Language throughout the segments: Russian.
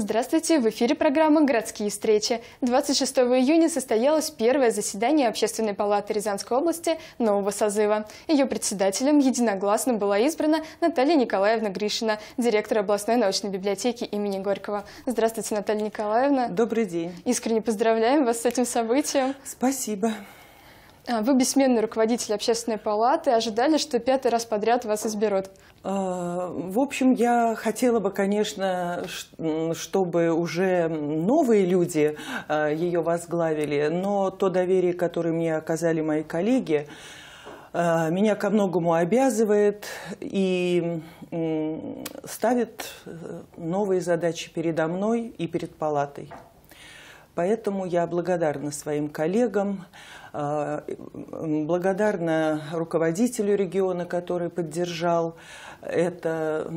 Здравствуйте! В эфире программа «Городские встречи». 26 июня состоялось первое заседание Общественной палаты Рязанской области нового созыва. Ее председателем единогласно была избрана Наталья Николаевна Гришина, директор областной научной библиотеки имени Горького. Здравствуйте, Наталья Николаевна! Добрый день! Искренне поздравляем вас с этим событием! Спасибо! А, вы бессменный руководитель общественной палаты, ожидали, что пятый раз подряд вас изберут? А, в общем, я хотела бы, конечно, чтобы уже новые люди а, ее возглавили, но то доверие, которое мне оказали мои коллеги, меня ко многому обязывает и ставит э, новые задачи передо мной и перед палатой. Поэтому я благодарна своим коллегам, а, благодарна руководителю региона, который поддержал это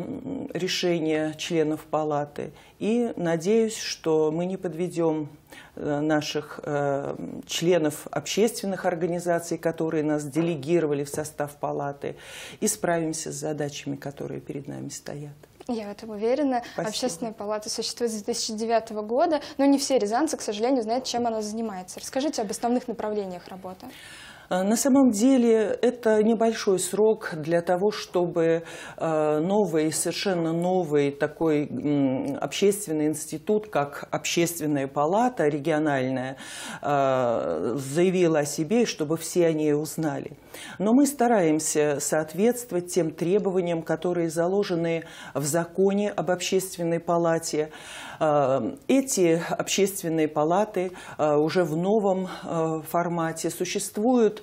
решение членов палаты. И надеюсь, что мы не подведем э, наших э, членов общественных организаций, которые нас делегировали в состав палаты, и справимся с задачами, которые перед нами стоят. Я в этом уверена. Спасибо. Общественная палата существует с 2009 года, но не все рязанцы, к сожалению, знают, чем она занимается. Расскажите об основных направлениях работы. Э, на самом деле это небольшой срок для того, чтобы э, новый, совершенно новый такой общественный институт, как общественная палата региональная, э, заявила о себе, чтобы все о ней узнали. Но мы стараемся соответствовать тем требованиям, которые заложены в законе об общественной палате. Эти общественные палаты уже в новом формате существуют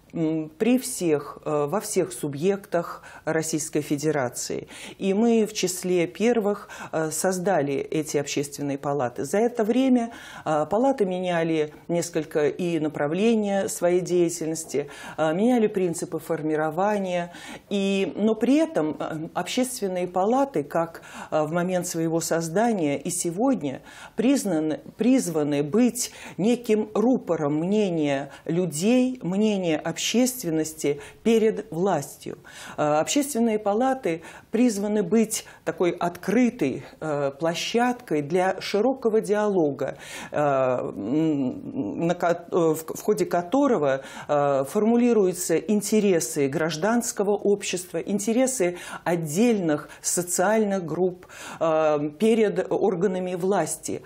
при всех, э, во всех субъектах Российской Федерации. И мы в числе первых э, создали эти общественные палаты. За это время э, палаты меняли несколько и направления своей деятельности, меняли принципы формирования. И, но при этом общественные палаты, как в момент своего создания и сегодня, признаны, призваны быть неким рупором мнения людей, мнения общественных общественности перед властью. Э, общественные палаты призваны быть такой открытой э, площадкой для широкого диалога, э, в ходе которого формулируются интересы гражданского общества, интересы отдельных социальных групп перед органами власти.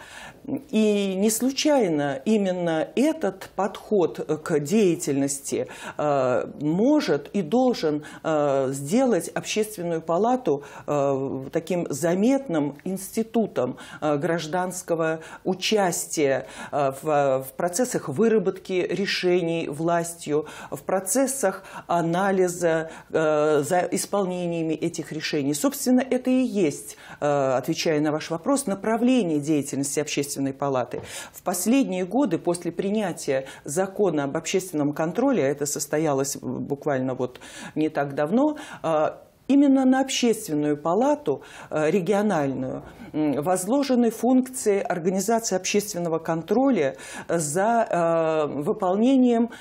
И не случайно именно этот подход к деятельности Э, может и должен э, сделать общественную палату э, таким заметным институтом гражданского участия в процессах выработки решений властью, в процессах анализа за исполнениями этих решений. Собственно, это и есть, отвечая на ваш вопрос, направление деятельности общественной палаты. В последние годы после принятия закона об общественном контроле, а это состоялась буквально вот не так давно, а, Именно на общественную палату а, региональную возложены функции организации общественного контроля за а, выполнением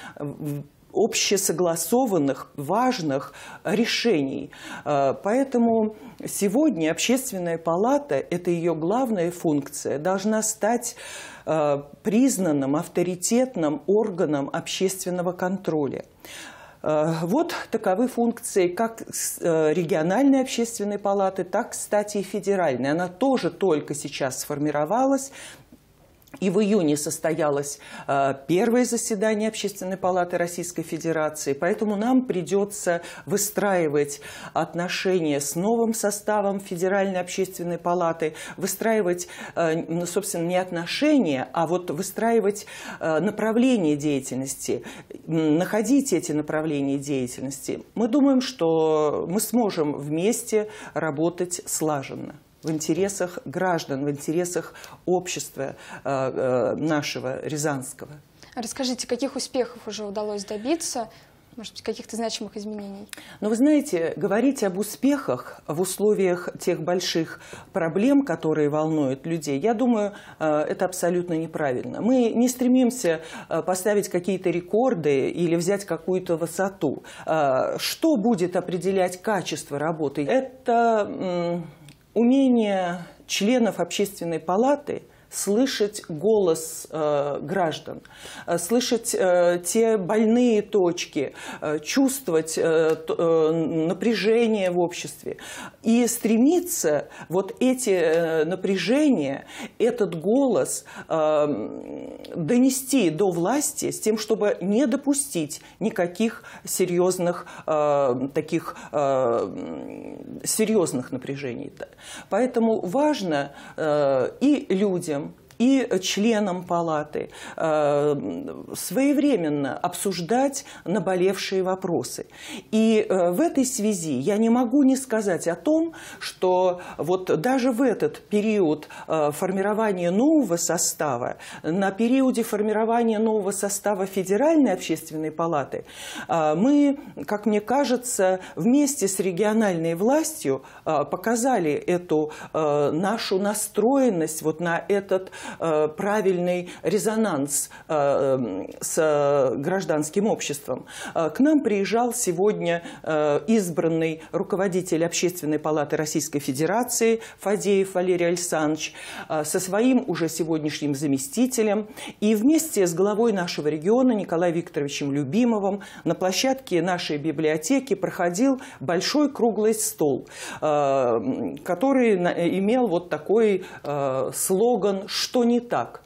общесогласованных важных решений. Э, поэтому сегодня общественная палата, это ее главная функция, должна стать э, признанным авторитетным органом общественного контроля. Э, вот таковы функции как региональной общественной палаты, так, кстати, и федеральной. Она тоже только сейчас сформировалась, и в июне состоялось э, первое заседание Общественной палаты Российской Федерации, поэтому нам придется выстраивать отношения с новым составом Федеральной Общественной палаты, выстраивать, э, ну, собственно, не отношения, а вот выстраивать э, направление деятельности, находить эти направления деятельности. Мы думаем, что мы сможем вместе работать слаженно в интересах граждан, в интересах общества э, э, нашего рязанского. Расскажите, каких успехов уже удалось добиться может быть, каких-то значимых изменений? Но ну, вы знаете, говорить об успехах в условиях тех больших проблем, которые волнуют людей, я думаю, э, это абсолютно неправильно. Мы не стремимся поставить какие-то рекорды или взять какую-то высоту. Что будет определять качество работы? Это умение членов общественной палаты – слышать голос э, граждан, э, слышать э, те больные точки, чувствовать напряжение в обществе и стремиться вот эти напряжения, этот голос донести до власти с тем, чтобы не допустить никаких серьезных таких серьезных напряжений. Поэтому важно и людям и членам палаты э, своевременно обсуждать наболевшие вопросы. И э, в этой связи я не могу не сказать о том, что вот даже в этот период э, формирования нового состава, на периоде формирования нового состава Федеральной общественной палаты, мы, как мне кажется, вместе с региональной властью показали эту нашу настроенность вот на этот Э, правильный резонанс э, э, с гражданским обществом. К нам приезжал сегодня избранный руководитель Общественной палаты Российской Федерации Фадеев Валерий Александрович со своим уже сегодняшним заместителем и вместе с главой нашего региона Николаем Викторовичем Любимовым на площадке нашей библиотеки проходил большой круглый стол, который имел вот такой слоган «Что?» что не так.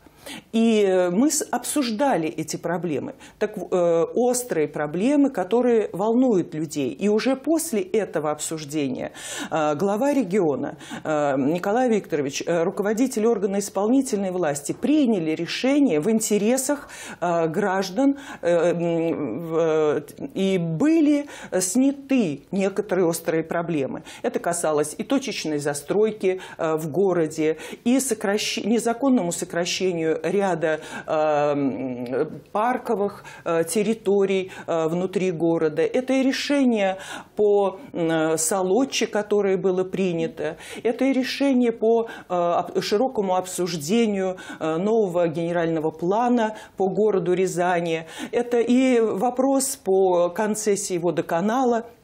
И э, мы обсуждали эти проблемы, так, э, острые проблемы, которые волнуют людей. И уже после этого обсуждения э, глава региона э, Николай Викторович, э, руководитель органа исполнительной власти, приняли решение в интересах э, граждан э, э, и были сняты некоторые острые проблемы. Это касалось и точечной застройки э, в городе, и сокращ... незаконному сокращению ряда эм, парковых э, территорий э, внутри города. Это и решение по э, Солодче, которое было принято. Это и решение по широкому обсуждению нового генерального плана по городу Рязани. Это и вопрос по концессии водоканала –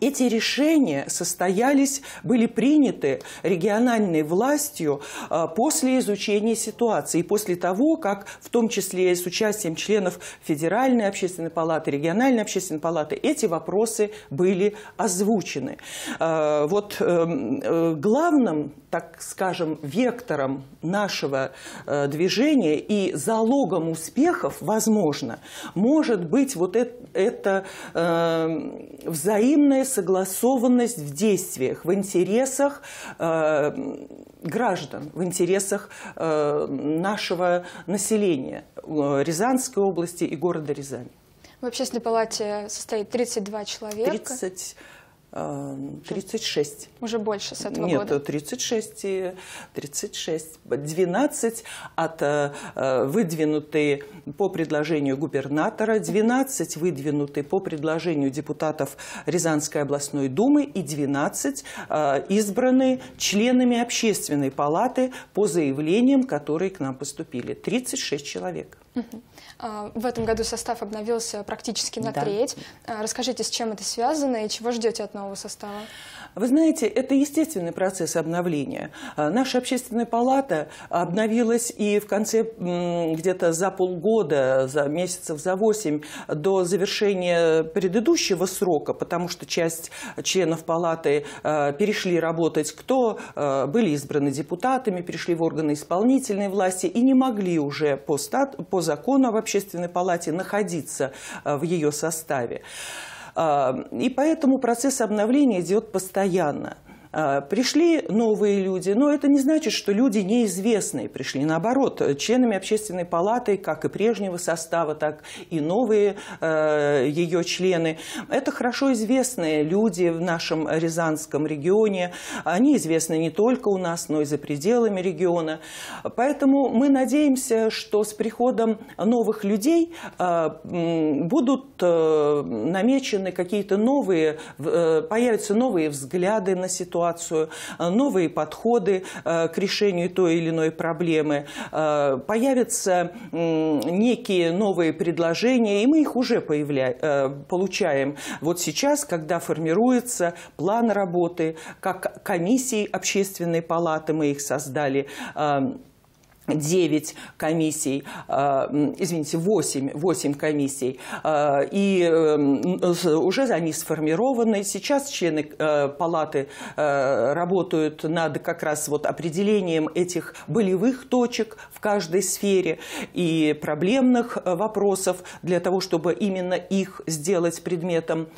эти решения состоялись, были приняты региональной властью а, после изучения ситуации, после того, как в том числе и с участием членов Федеральной общественной палаты, региональной общественной палаты, эти вопросы были озвучены. А, вот эм, э, главным, так скажем, вектором нашего э, движения и залогом успехов, возможно, может быть вот это, это эм, взаимное согласованность в действиях, в интересах э, граждан, в интересах э, нашего населения э, Рязанской области и города Рязани. В общественной палате состоит 32 человека. 30 36. Уже больше с этого Нет, года? Нет, 36, 36, 12 от э, выдвинутые по предложению губернатора, 12 выдвинутые по предложению депутатов Рязанской областной думы и 12 э, избраны членами общественной палаты по заявлениям, которые к нам поступили. 36 человек. Угу. А, в этом году состав обновился практически на да. треть. А, расскажите, с чем это связано и чего ждете от нового состава? Вы знаете, это естественный процесс обновления. А, наша общественная палата обновилась и в конце где-то за полгода, за месяцев, за восемь до завершения предыдущего срока, потому что часть членов палаты перешли работать, кто были избраны депутатами, перешли в органы исполнительной власти и не могли уже по, стат, по закону об общественной палате находиться э, в ее составе. Э, и поэтому процесс обновления идет постоянно. А, пришли новые люди, но это не значит, что люди неизвестные пришли. Наоборот, членами общественной палаты, как и прежнего состава, так и новые а, ее члены, это хорошо известные люди в нашем Рязанском регионе. Они известны не только у нас, но и за пределами региона. Поэтому мы надеемся, что с приходом новых людей а, будут намечены какие-то новые, э, появятся новые взгляды на ситуацию, ситуацию, э, новые подходы э, к решению той или иной проблемы. Э, появятся некие новые предложения, и мы их уже появля... получаем. Вот сейчас, когда формируется план работы, как комиссии общественной палаты мы их создали, 9 комиссий, э, извините, 8, 8 комиссий, э, и э, уже они сформированы. Сейчас члены палаты работают над как раз вот определением этих болевых точек в каждой сфере и проблемных вопросов для того, чтобы именно их сделать предметом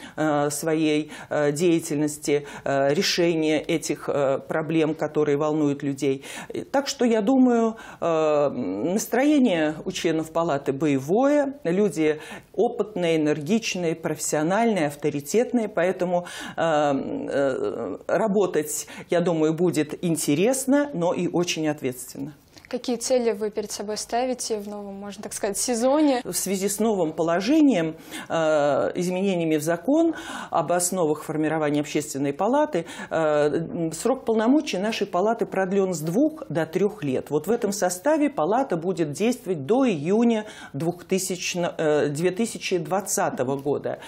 своей деятельности, решения этих проблем, которые волнуют людей. Так что я думаю, Эм, настроение у членов палаты боевое, люди опытные, энергичные, профессиональные, авторитетные, поэтому эм, э, работать, я думаю, будет интересно, но и очень ответственно. Какие цели вы перед собой ставите в новом, можно так сказать, сезоне? В связи с новым положением, э, изменениями в закон об основах формирования общественной палаты, э, срок полномочий нашей палаты продлен с двух до трех лет. Вот в этом составе палата будет действовать до июня 2020 э, года.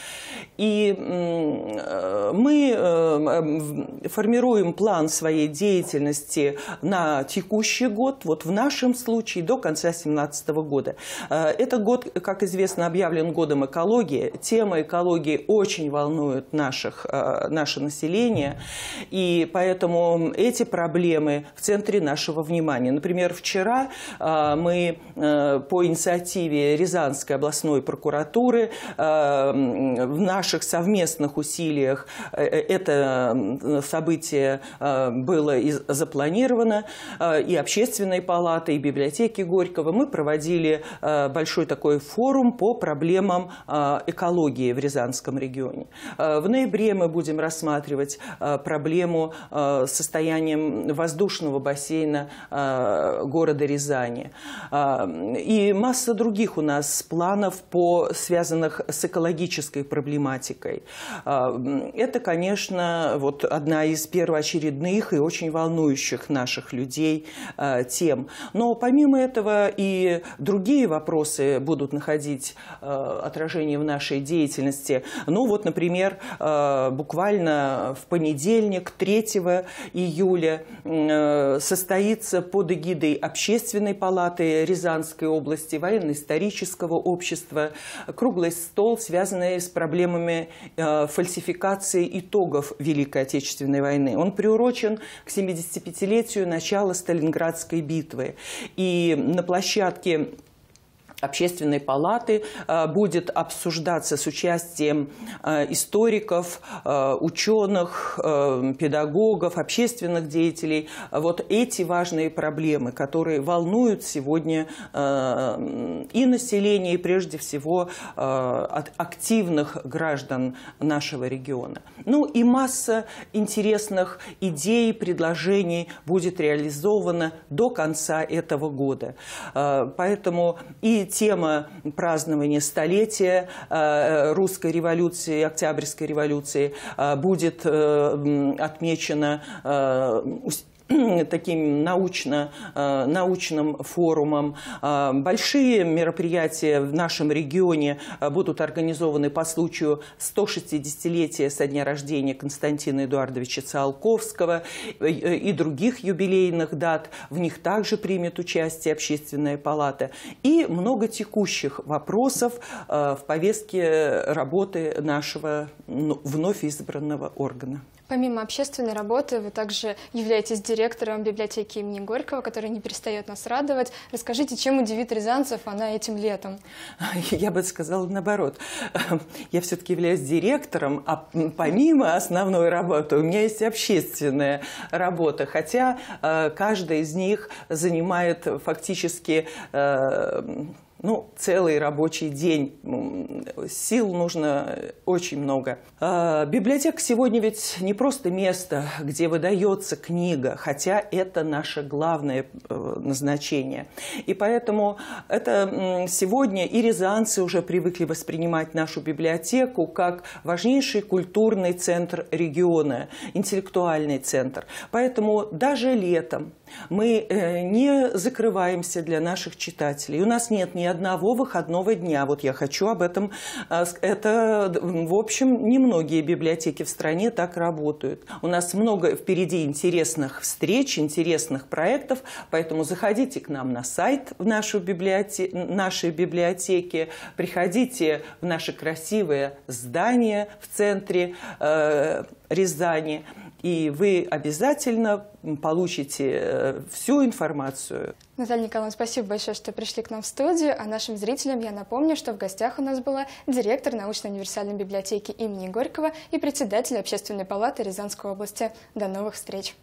И мы формируем план своей деятельности на текущий год. Вот в нашем случае до конца 2017 года. Э, этот год, как известно, объявлен годом экологии. Тема экологии очень волнует наших, э, наше население, и поэтому эти проблемы в центре нашего внимания. Например, вчера э, мы по инициативе Рязанской областной прокуратуры в наших совместных усилиях это событие было запланировано, и общественной палаты, палаты и библиотеки Горького мы проводили э, большой такой форум по проблемам э, экологии в Рязанском регионе. Э, в ноябре мы будем рассматривать проблему состоянием воздушного бассейна города Рязани. И масса других у нас планов, по, связанных с экологической проблематикой. Это, конечно, вот одна из первоочередных и очень волнующих наших людей тем. Но помимо этого и другие вопросы будут находить э, отражение в нашей деятельности. Ну вот, например, э, буквально в понедельник, 3 июля, э, состоится под эгидой Общественной палаты Рязанской области, военно-исторического общества, круглый стол, связанный с проблемами э, фальсификации итогов Великой Отечественной войны. Он приурочен к 75-летию начала Сталинградской битвы мертвые. И на площадке общественной палаты э, будет обсуждаться с участием э, историков, э, ученых, педагогов, общественных деятелей. Вот эти важные проблемы, которые волнуют сегодня и население, и прежде всего от активных граждан нашего региона. Ну и масса интересных идей, предложений будет реализована до конца этого года. Поэтому и тема празднования столетия э, русской революции, Октябрьской революции э, будет э, отмечена таким научно, э, научным форумом. Э, большие мероприятия в нашем регионе э, будут организованы по случаю 160-летия со дня рождения Константина Эдуардовича Циолковского и других юбилейных дат. В них также примет участие Общественная палата. И много текущих вопросов в повестке работы нашего ну, вновь избранного органа. Помимо общественной работы, вы также являетесь директором библиотеки имени Горького, которая не перестает нас радовать. Расскажите, чем удивит рязанцев она этим летом? Я бы сказала наоборот. Я все-таки являюсь директором, а помимо основной работы у меня есть общественная работа. Хотя э, каждая из них занимает фактически э, ну, целый рабочий день. Ну, сил нужно очень много. А, библиотека сегодня ведь не просто место, где выдается книга, хотя это наше главное э, назначение. И поэтому это сегодня и рязанцы уже привыкли воспринимать нашу библиотеку как важнейший культурный центр региона, интеллектуальный центр. Поэтому даже летом мы э, не закрываемся для наших читателей. У нас нет ни одного выходного дня. Вот я хочу об этом. Э, это, в общем, немногие библиотеки в стране так работают. У нас много впереди интересных встреч, интересных проектов, поэтому заходите к нам на сайт в нашу библиоте... нашей библиотеки, приходите в наши красивые здания в центре э, Рязани и вы обязательно получите э, всю информацию. Наталья Николаевна, спасибо большое, что пришли к нам в студию. А нашим зрителям я напомню, что в гостях у нас была директор научно-универсальной библиотеки имени Горького и председатель Общественной палаты Рязанской области. До новых встреч!